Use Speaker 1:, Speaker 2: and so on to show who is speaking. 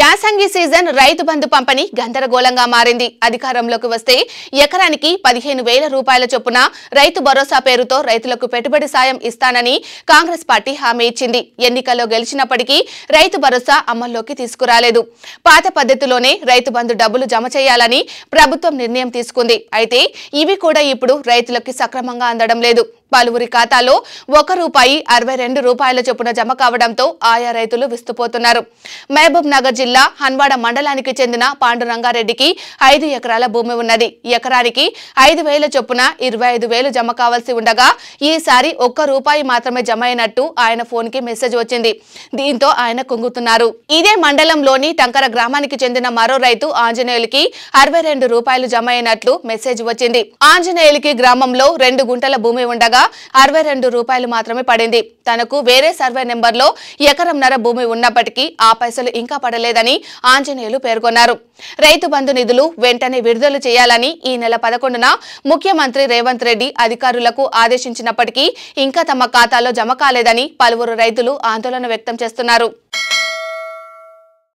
Speaker 1: యాసంగి సీజన్ రైతు బంధు పంపిణీ గందరగోళంగా మారింది అధికారంలోకి వస్తే ఎకరానికి పదిహేను వేల రూపాయల చొప్పున రైతు భరోసా పేరుతో రైతులకు పెట్టుబడి సాయం ఇస్తానని కాంగ్రెస్ పార్టీ హామీ ఇచ్చింది ఎన్నికల్లో గెలిచినప్పటికీ రైతు భరోసా అమల్లోకి తీసుకురాలేదు పాత పద్ధతిలోనే రైతు బంధు డబ్బులు జమ చేయాలని ప్రభుత్వం నిర్ణయం తీసుకుంది అయితే ఇవి కూడా ఇప్పుడు రైతులకి సక్రమంగా అందడం లేదు పలువురి ఖాతాలో ఒక రూపాయి అరవై రెండు రూపాయల చొప్పున జమ కావడంతో ఆయా రైతులు విస్తుపోతున్నారు మహబూబ్ నగర్ జిల్లా హన్వాడ మండలానికి చెందిన పాండురంగారెడ్డికి ఐదు ఎకరాల భూమి ఉన్నది ఎకరానికి ఐదు వేల చొప్పున ఇరవై ఐదు వేలు జమ కావాల్సి ఉండగా ఈసారి ఒక్క రూపాయి మాత్రమే జమ అయినట్టు ఆయన ఫోన్ కి మెసేజ్ వచ్చింది దీంతో ఆయన కుంగుతున్నారు ఇదే మండలంలోని టంకర గ్రామానికి చెందిన మరో రైతు ఆంజనేయులకి అరవై రెండు రూపాయలు జమ అయినట్లు మెసేజ్ వచ్చింది ఆంజనేయులకి గ్రామంలో రెండు గుంటల భూమి ఉండగా అరవై రెండు రూపాయలు మాత్రమే పడింది తనకు వేరే సర్వే నెంబర్ ఎకరం ఎకరంన్నర భూమి ఉన్నప్పటికీ ఆ పైసలు ఇంకా పడలేదు చేయలేదని ఆంజనేయులు పేర్కొన్నారు రైతు బంధు నిధులు వెంటనే విడుదల చేయాలని ఈ నెల పదకొండున ముఖ్యమంత్రి రేవంత్ రెడ్డి అధికారులకు ఆదేశించినప్పటికీ ఇంకా తమ ఖాతాలో జమ కాలేదని పలువురు రైతులు ఆందోళన వ్యక్తం చేస్తున్నారు